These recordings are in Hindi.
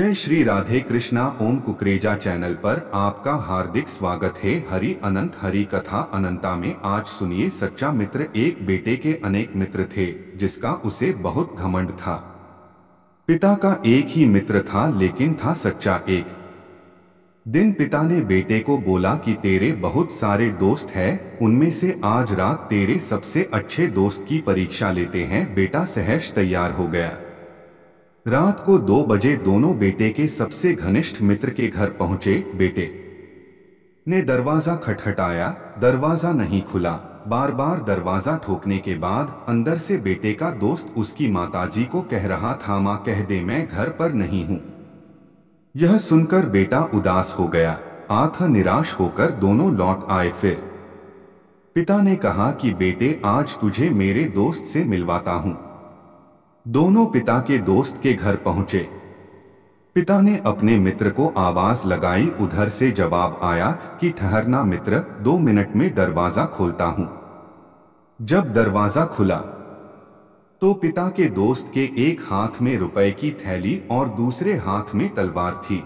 जय श्री राधे कृष्णा ओम कुकरेजा चैनल पर आपका हार्दिक स्वागत है हरि अनंत हरि कथा अनंता में आज सुनिए सच्चा मित्र एक बेटे के अनेक मित्र थे जिसका उसे बहुत घमंड था पिता का एक ही मित्र था लेकिन था सच्चा एक दिन पिता ने बेटे को बोला कि तेरे बहुत सारे दोस्त हैं उनमें से आज रात तेरे सबसे अच्छे दोस्त की परीक्षा लेते हैं बेटा सहज तैयार हो गया रात को दो बजे दोनों बेटे के सबसे घनिष्ठ मित्र के घर पहुंचे बेटे ने दरवाजा खटखटाया दरवाजा नहीं खुला बार बार दरवाजा ठोकने के बाद अंदर से बेटे का दोस्त उसकी माताजी को कह रहा था माँ कह दे मैं घर पर नहीं हूं यह सुनकर बेटा उदास हो गया आथा निराश होकर दोनों लौट आए फिर पिता ने कहा कि बेटे आज तुझे मेरे दोस्त से मिलवाता हूं दोनों पिता के दोस्त के घर पहुंचे पिता ने अपने मित्र को आवाज लगाई उधर से जवाब आया कि ठहरना मित्र दो मिनट में दरवाजा खोलता हूं जब दरवाजा खुला तो पिता के दोस्त के एक हाथ में रुपए की थैली और दूसरे हाथ में तलवार थी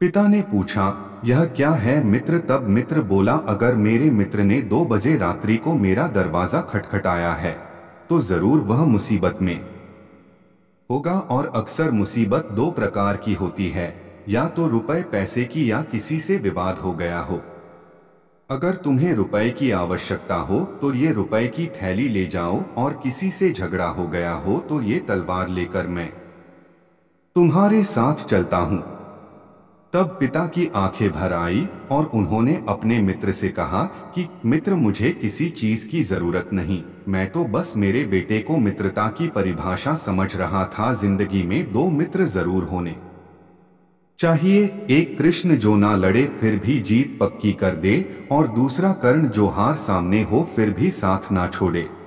पिता ने पूछा यह क्या है मित्र तब मित्र बोला अगर मेरे मित्र ने दो बजे रात्रि को मेरा दरवाजा खटखटाया है तो जरूर वह मुसीबत में होगा और अक्सर मुसीबत दो प्रकार की होती है या तो रुपए पैसे की या किसी से विवाद हो गया हो अगर तुम्हें रुपए की आवश्यकता हो तो ये रुपए की थैली ले जाओ और किसी से झगड़ा हो गया हो तो ये तलवार लेकर मैं तुम्हारे साथ चलता हूं तब पिता की आंखें भर आई और उन्होंने अपने मित्र से कहा कि मित्र मुझे किसी चीज की जरूरत नहीं मैं तो बस मेरे बेटे को मित्रता की परिभाषा समझ रहा था जिंदगी में दो मित्र जरूर होने चाहिए एक कृष्ण जो ना लड़े फिर भी जीत पक्की कर दे और दूसरा कर्ण जो हार सामने हो फिर भी साथ ना छोड़े